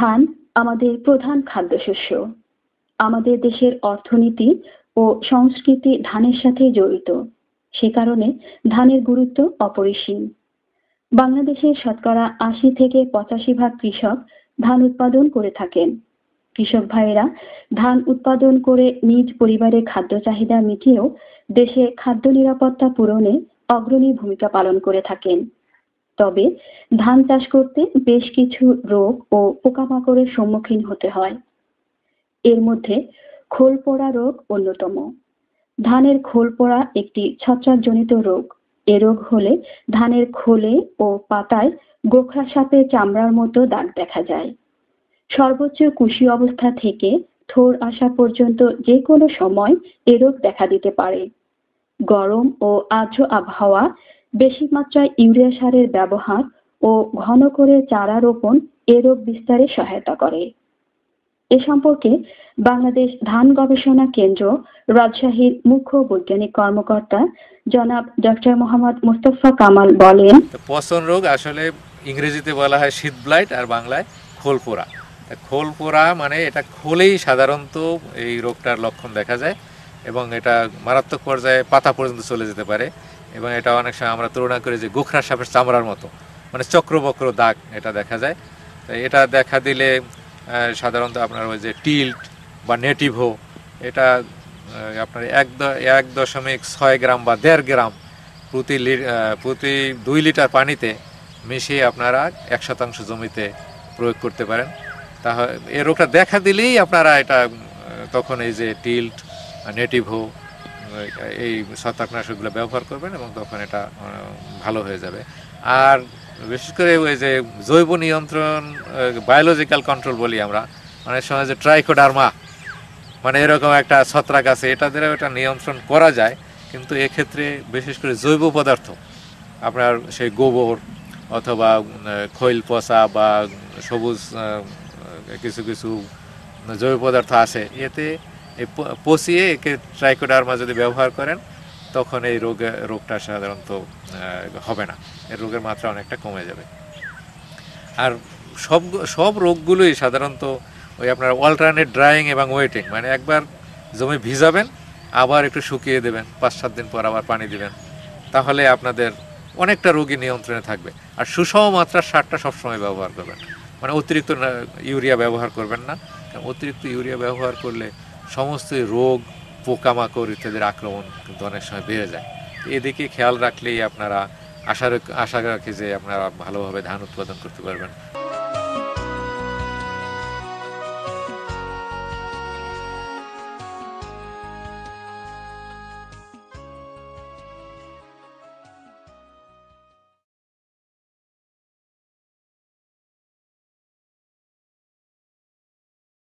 ধান আমাদের প্রধান খাদ্যশস্য আমাদের দেশের অর্থনীতি ও সংস্কৃতি ধানের সাথে জড়িত সে কারণে ধানের গুরুত্ব অপরিসীম বাংলাদেশের শতকরা আশি থেকে পঁচাশি ভাগ কৃষক ধান উৎপাদন করে থাকেন কৃষক ভাইয়েরা ধান উৎপাদন করে নিজ পরিবারের খাদ্য চাহিদা মিটিয়েও দেশে খাদ্য নিরাপত্তা পূরণে অগ্রণী ভূমিকা পালন করে থাকেন তবে ধান চাষ করতে বেশ কিছু রোগ ও পোকামাকড়ের সম্মুখীন হতে হয় এর মধ্যে খোল পোড়া রোগ অন্যতম ধানের খোল পোড়া একটি ছত্রাকজনিত রোগ এ রোগ হলে ধানের খোলে ও পাতায় গোখরা সাপে চামড়ার মতো দাগ দেখা যায় সর্বোচ্চ কুশি অবস্থা থেকে থোর আসা পর্যন্ত যে কোনো সময় এ রোগ দেখা দিতে পারে গরম ও আর্দ্র আবহাওয়া বেশি মাত্রায় ইউরিয়া সারের ব্যবহার ও ঘন করে চারা রোপণ এ রোগ বিস্তারে সহায়তা করে এ সম্পর্কে বাংলাদেশ ধান গবেষণা কেন্দ্র রাজশাহীর মুখ্য বৈজ্ঞানিক কর্মকর্তা জনাব ডক্টর মোহাম্মদ মুস্তফা কামাল বলেন পচন রোগ আসলে ইংরেজিতে বলা হয় শীত ব্লাইট আর বাংলায় খোল পোড়া খোল পোড়া মানে এটা খোলেই সাধারণত এই রোগটার লক্ষণ দেখা যায় এবং এটা মারাত্মক পর্যায়ে পাতা পর্যন্ত চলে যেতে পারে এবং এটা অনেক সময় আমরা তুলনা করি যে গোখরা সাপের চামড়ার মতো মানে চক্রবক্র দাগ এটা দেখা যায় এটা দেখা দিলে সাধারণত আপনার ওই যে টিল্ট বা নেটিভো এটা আপনার এক এক দশমিক ছয় গ্রাম বা দেড় গ্রাম প্রতি প্রতি দুই লিটার পানিতে মিশিয়ে আপনারা এক শতাংশ জমিতে প্রয়োগ করতে পারেন তাহলে এ রোগটা দেখা দিলেই আপনারা এটা তখন এই যে টিল্ট নেটিভো এই ছত্রাকনাশকগুলো ব্যবহার করবেন এবং তখন এটা ভালো হয়ে যাবে আর বিশেষ করে ওই যে জৈব নিয়ন্ত্রণ বায়োলজিক্যাল কন্ট্রোল বলি আমরা অনেক সময় যে ট্রাইকোডার্মা মানে এরকম একটা ছত্রাক আছে এটা দ্বারা এটা নিয়ন্ত্রণ করা যায় কিন্তু এক্ষেত্রে বিশেষ করে জৈব পদার্থ আপনার সেই গোবর অথবা খৈল পচা বা সবুজ কিছু কিছু জৈব পদার্থ আছে এতে এই পচিয়ে একে ট্রাইকোডার্মা যদি ব্যবহার করেন তখন এই রোগে রোগটা সাধারণত হবে না এই রোগের মাত্রা অনেকটা কমে যাবে আর সব সব রোগগুলোই সাধারণত ওই আপনার অল্টারনেট ড্রাইং এবং ওয়েটিং মানে একবার জমি ভিজাবেন আবার একটু শুকিয়ে দেবেন পাঁচ সাত দিন পর আবার পানি দেবেন তাহলে আপনাদের অনেকটা রোগী নিয়ন্ত্রণে থাকবে আর সুষম মাত্রার সারটা সবসময় ব্যবহার করবেন মানে অতিরিক্ত ইউরিয়া ব্যবহার করবেন না অতিরিক্ত ইউরিয়া ব্যবহার করলে সমস্ত রোগ পোকামাকড় ইত্যাদির আক্রমণ কিন্তু অনেক সময় বেড়ে যায় এদিকে খেয়াল রাখলেই আপনারা আশা আশা রাখে যে আপনারা ভালোভাবে ধান উৎপাদন করতে পারবেন